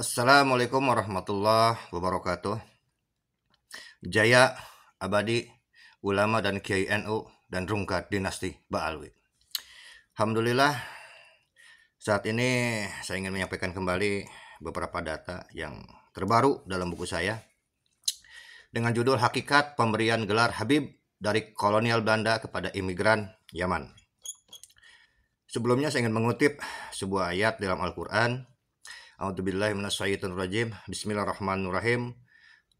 Assalamualaikum warahmatullahi wabarakatuh. Jaya Abadi, ulama dan Kiai NU dan rungkat dinasti Ba'alwi. Alhamdulillah saat ini saya ingin menyampaikan kembali beberapa data yang terbaru dalam buku saya dengan judul Hakikat Pemberian Gelar Habib dari Kolonial Belanda kepada Imigran Yaman. Sebelumnya saya ingin mengutip sebuah ayat dalam Al-Quran A'udzubillahi Bismillahirrahmanirrahim.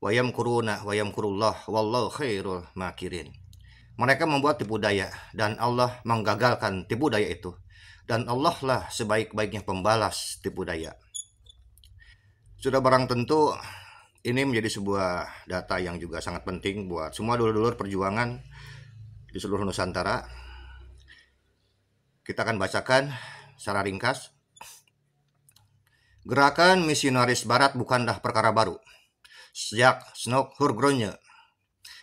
Wa yamkuruna wa yamkurullah wallahu khairul makirin. Mereka membuat tipu daya dan Allah menggagalkan tipu daya itu. Dan Allah lah sebaik-baiknya pembalas tipu daya. Sudah barang tentu ini menjadi sebuah data yang juga sangat penting buat semua dulur-dulur perjuangan di seluruh Nusantara. Kita akan bacakan secara ringkas Gerakan misionaris barat bukanlah perkara baru. Sejak Snok Hurgronje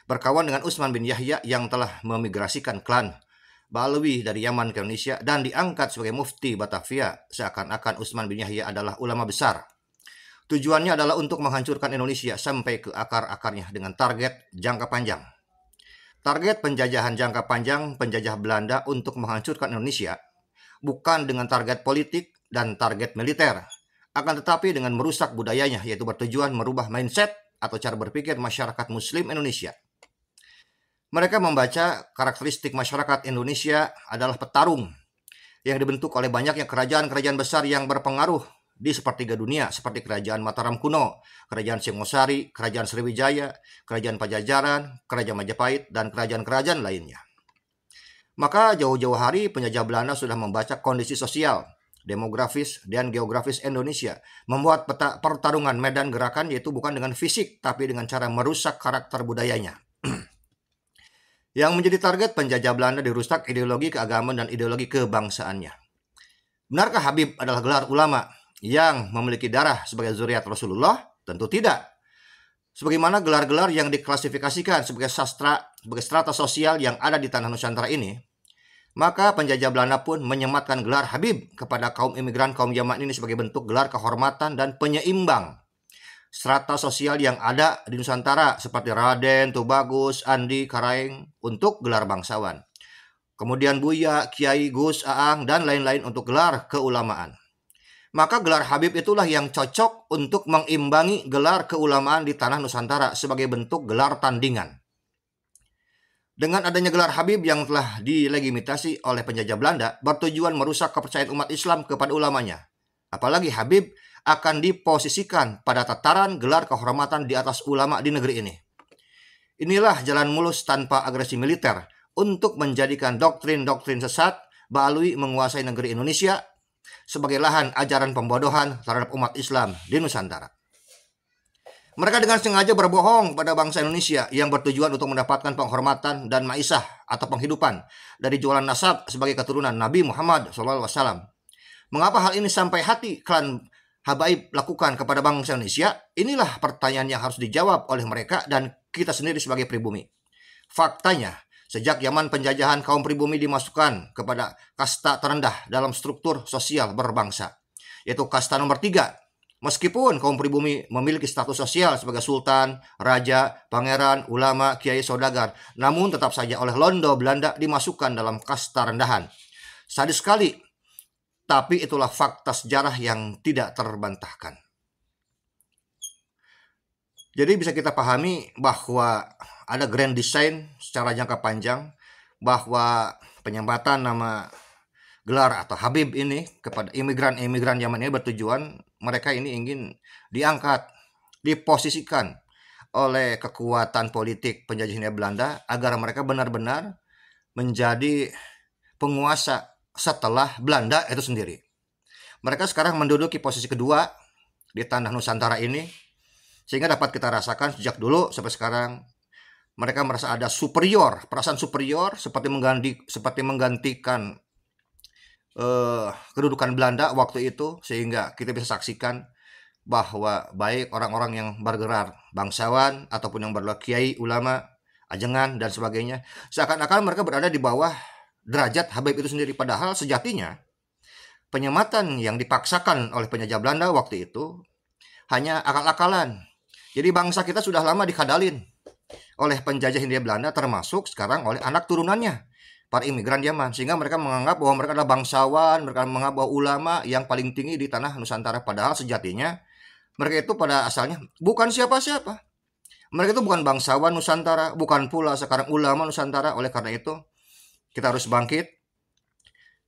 berkawan dengan Usman bin Yahya yang telah memigrasikan klan Balawi dari Yaman ke Indonesia dan diangkat sebagai mufti Batavia, seakan-akan Usman bin Yahya adalah ulama besar. Tujuannya adalah untuk menghancurkan Indonesia sampai ke akar-akarnya dengan target jangka panjang. Target penjajahan jangka panjang penjajah Belanda untuk menghancurkan Indonesia bukan dengan target politik dan target militer, akan tetapi dengan merusak budayanya yaitu bertujuan merubah mindset atau cara berpikir masyarakat muslim Indonesia. Mereka membaca karakteristik masyarakat Indonesia adalah petarung yang dibentuk oleh banyaknya kerajaan-kerajaan besar yang berpengaruh di sepertiga dunia seperti kerajaan Mataram kuno, kerajaan Singosari, kerajaan Sriwijaya, kerajaan Pajajaran, kerajaan Majapahit, dan kerajaan-kerajaan lainnya. Maka jauh-jauh hari penjajah Belanda sudah membaca kondisi sosial demografis, dan geografis Indonesia membuat peta pertarungan medan gerakan yaitu bukan dengan fisik tapi dengan cara merusak karakter budayanya. Yang menjadi target penjajah Belanda dirusak ideologi keagamaan dan ideologi kebangsaannya. Benarkah Habib adalah gelar ulama yang memiliki darah sebagai zuriat Rasulullah? Tentu tidak sebagaimana gelar-gelar yang diklasifikasikan sebagai sastra, sebagai strata sosial yang ada di tanah Nusantara ini, maka penjajah Belanda pun menyematkan gelar Habib kepada kaum imigran kaum Yaman ini sebagai bentuk gelar kehormatan dan penyeimbang strata sosial yang ada di Nusantara seperti Raden, Tubagus, Andi, Karaeng untuk gelar bangsawan. Kemudian Buya, Kiai, Gus, Aang, dan lain-lain untuk gelar keulamaan. Maka gelar Habib itulah yang cocok untuk mengimbangi gelar keulamaan di tanah Nusantara sebagai bentuk gelar tandingan. Dengan adanya gelar Habib yang telah dilegitimasi oleh penjajah Belanda bertujuan merusak kepercayaan umat Islam kepada ulamanya. Apalagi Habib akan diposisikan pada tataran gelar kehormatan di atas ulama di negeri ini. Inilah jalan mulus tanpa agresi militer untuk menjadikan doktrin-doktrin sesat Balui menguasai negeri Indonesia sebagai lahan ajaran pembodohan terhadap umat Islam di Nusantara. Mereka dengan sengaja berbohong pada bangsa Indonesia yang bertujuan untuk mendapatkan penghormatan dan maisah atau penghidupan dari jualan nasab sebagai keturunan Nabi Muhammad SAW. Mengapa hal ini sampai hati klan Habaib lakukan kepada bangsa Indonesia? Inilah pertanyaan yang harus dijawab oleh mereka dan kita sendiri sebagai pribumi. Faktanya, Sejak zaman penjajahan kaum pribumi dimasukkan kepada kasta terendah dalam struktur sosial berbangsa, yaitu kasta nomor tiga Meskipun kaum pribumi memiliki status sosial sebagai sultan, raja, pangeran, ulama, kiai, saudagar, namun tetap saja oleh Londo Belanda dimasukkan dalam kasta rendahan. Sadis sekali, tapi itulah fakta sejarah yang tidak terbantahkan. Jadi bisa kita pahami bahwa ada grand design secara jangka panjang, bahwa penyambatan nama gelar atau Habib ini kepada imigran-imigran zaman ini bertujuan mereka ini ingin diangkat, diposisikan oleh kekuatan politik penjajahnya Belanda agar mereka benar-benar menjadi penguasa setelah Belanda itu sendiri. Mereka sekarang menduduki posisi kedua di tanah Nusantara ini sehingga dapat kita rasakan sejak dulu sampai sekarang mereka merasa ada superior, perasaan superior seperti mengganti seperti menggantikan uh, kedudukan Belanda waktu itu sehingga kita bisa saksikan bahwa baik orang-orang yang bergerak bangsawan ataupun yang berlaku kiai, ulama, ajengan dan sebagainya seakan-akan mereka berada di bawah derajat Habib itu sendiri padahal sejatinya penyematan yang dipaksakan oleh penjajah Belanda waktu itu hanya akal-akalan. Jadi bangsa kita sudah lama dikadalin oleh penjajah Hindia Belanda termasuk sekarang oleh anak turunannya para imigran Yaman sehingga mereka menganggap bahwa mereka adalah bangsawan, mereka menganggap bahwa ulama yang paling tinggi di tanah Nusantara padahal sejatinya mereka itu pada asalnya bukan siapa-siapa. Mereka itu bukan bangsawan Nusantara, bukan pula sekarang ulama Nusantara. Oleh karena itu, kita harus bangkit.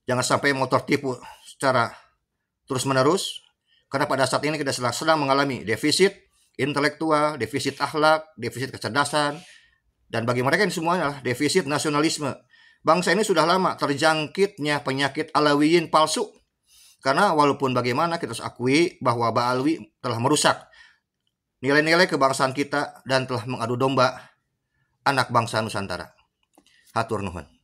Jangan sampai motor tipu secara terus-menerus karena pada saat ini kita sedang, sedang mengalami defisit intelektual, defisit akhlak, defisit kecerdasan dan bagi mereka ini semuanya adalah defisit nasionalisme Bangsa ini sudah lama terjangkitnya penyakit Alawiyin palsu. Karena walaupun bagaimana kita harus akui bahwa Ba'alwi telah merusak nilai-nilai kebangsaan kita dan telah mengadu domba anak bangsa Nusantara. Hatur nuhun.